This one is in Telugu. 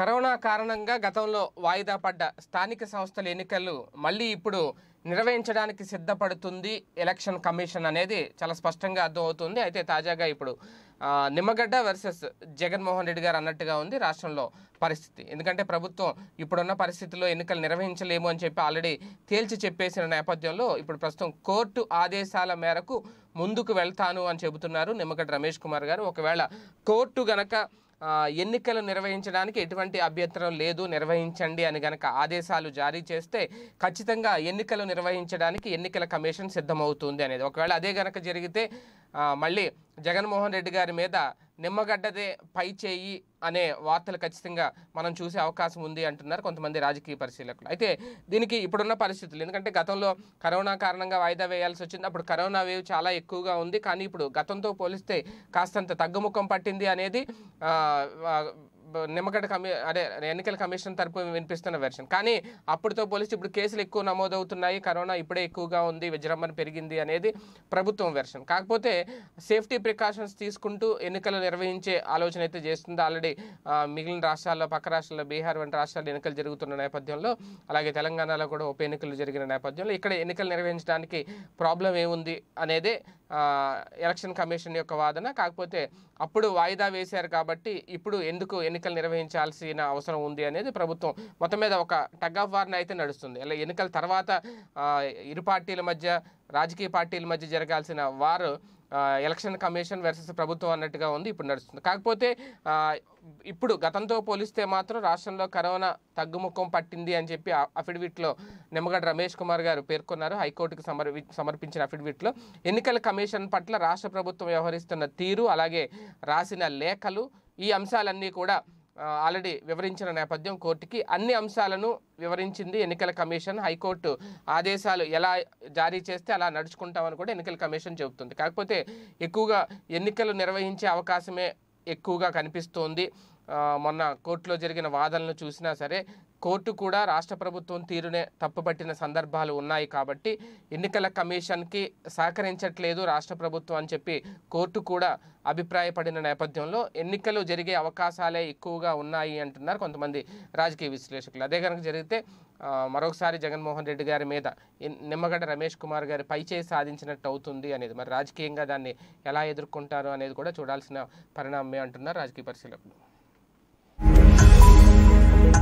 కరోనా కారణంగా గతంలో వాయిదా పడ్డ స్థానిక సంస్థల ఎన్నికలు మళ్ళీ ఇప్పుడు నిర్వహించడానికి సిద్ధపడుతుంది ఎలక్షన్ కమిషన్ అనేది చాలా స్పష్టంగా అర్థమవుతుంది అయితే తాజాగా ఇప్పుడు నిమ్మగడ్డ వర్సెస్ జగన్మోహన్ రెడ్డి గారు అన్నట్టుగా ఉంది రాష్ట్రంలో పరిస్థితి ఎందుకంటే ప్రభుత్వం ఇప్పుడున్న పరిస్థితుల్లో ఎన్నికలు నిర్వహించలేము అని చెప్పి ఆల్రెడీ తేల్చి చెప్పేసిన నేపథ్యంలో ఇప్పుడు ప్రస్తుతం కోర్టు ఆదేశాల మేరకు ముందుకు వెళ్తాను అని చెబుతున్నారు నిమ్మగడ్డ రమేష్ కుమార్ గారు ఒకవేళ కోర్టు గనక ఎన్నికలు నిర్వహించడానికి ఎటువంటి అభ్యంతరం లేదు నిర్వహించండి అని గనక ఆదేశాలు జారీ చేస్తే ఖచ్చితంగా ఎన్నికలు నిర్వహించడానికి ఎన్నికల కమిషన్ సిద్ధమవుతుంది అనేది ఒకవేళ అదే గనక జరిగితే మళ్ళీ జగన్మోహన్ రెడ్డి గారి మీద నిమ్మగడ్డదే పై చేయి అనే వార్తలు ఖచ్చితంగా మనం చూసే అవకాశం ఉంది అంటున్నారు కొంతమంది రాజకీయ పరిశీలకులు అయితే దీనికి ఇప్పుడున్న పరిస్థితులు ఎందుకంటే గతంలో కరోనా కారణంగా వాయిదా వేయాల్సి వచ్చింది అప్పుడు కరోనా వేవ్ చాలా ఎక్కువగా ఉంది కానీ ఇప్పుడు గతంతో పోలిస్తే కాస్తంత తగ్గుముఖం పట్టింది అనేది నిమ్మగడ్డ కమి అదే ఎన్నికల కమిషన్ తరపు వినిపిస్తున్న వెర్షన్ కానీ అప్పటితో పోలిస్తే ఇప్పుడు కేసులు ఎక్కువ నమోదవుతున్నాయి కరోనా ఇప్పుడే ఎక్కువగా ఉంది విజృంభణ పెరిగింది అనేది ప్రభుత్వం వెర్షన్ కాకపోతే సేఫ్టీ ప్రికాషన్స్ తీసుకుంటూ ఎన్నికలు నిర్వహించే ఆలోచన అయితే చేస్తుంది ఆల్రెడీ మిగిలిన రాష్ట్రాల్లో పక్క రాష్ట్రాల్లో బీహార్ వంటి రాష్ట్రాల్లో ఎన్నికలు జరుగుతున్న నేపథ్యంలో అలాగే తెలంగాణలో కూడా ఉప ఎన్నికలు జరిగిన నేపథ్యంలో ఇక్కడ ఎన్నికలు నిర్వహించడానికి ప్రాబ్లం ఏముంది అనేది ఎలక్షన్ కమిషన్ యొక్క వాదన కాకపోతే అప్పుడు వాయిదా వేశారు కాబట్టి ఇప్పుడు ఎందుకు ఎన్నికలు నిర్వహించాల్సిన అవసరం ఉంది అనేది ప్రభుత్వం మొత్తం మీద ఒక టగ్ ఆఫ్ వార్ని అయితే నడుస్తుంది ఇలా ఎన్నికల తర్వాత ఇరు పార్టీల మధ్య రాజకీయ పార్టీల మధ్య జరగాల్సిన వారు ఎలక్షన్ కమిషన్ వర్సెస్ ప్రభుత్వం అన్నట్టుగా ఉంది ఇప్పుడు నడుస్తుంది కాకపోతే ఇప్పుడు గతంతో పోలిస్తే మాత్రం రాష్ట్రంలో కరోనా తగ్గుముఖం పట్టింది అని చెప్పి అఫిడవిట్లో నిమ్మగడ్డ రమేష్ కుమార్ గారు పేర్కొన్నారు హైకోర్టుకు సమర్పి సమర్పించిన అఫిడవిట్లో ఎన్నికల కమిషన్ పట్ల రాష్ట్ర ప్రభుత్వం వ్యవహరిస్తున్న తీరు అలాగే రాసిన లేఖలు ఈ అంశాలన్నీ కూడా ఆల్రెడీ వివరించిన నేపథ్యం కోర్టుకి అన్ని అంశాలను వివరించింది ఎన్నికల కమిషన్ హైకోర్టు ఆదేశాలు ఎలా జారీ చేస్తే అలా నడుచుకుంటామని కూడా ఎన్నికల కమిషన్ చెబుతుంది కాకపోతే ఎక్కువగా ఎన్నికలు నిర్వహించే అవకాశమే ఎక్కువగా కనిపిస్తోంది మొన్న కోర్టులో జరిగిన వాదనలు చూసినా సరే కోర్టు కూడా రాష్ట్ర ప్రభుత్వం తీరునే తప్పుపట్టిన సందర్భాలు ఉన్నాయి కాబట్టి ఎన్నికల కమిషన్కి సహకరించట్లేదు రాష్ట్ర ప్రభుత్వం అని చెప్పి కోర్టు కూడా అభిప్రాయపడిన నేపథ్యంలో ఎన్నికలు జరిగే అవకాశాలే ఎక్కువగా ఉన్నాయి అంటున్నారు కొంతమంది రాజకీయ విశ్లేషకులు అదే కనుక జరిగితే మరొకసారి జగన్మోహన్ రెడ్డి గారి మీద నిమ్మగడ్డ రమేష్ కుమార్ గారి చేయి సాధించినట్టు అవుతుంది అనేది మరి రాజకీయంగా దాన్ని ఎలా ఎదుర్కొంటారు అనేది కూడా చూడాల్సిన పరిణామమే అంటున్నారు రాజకీయ పరిశీలకులు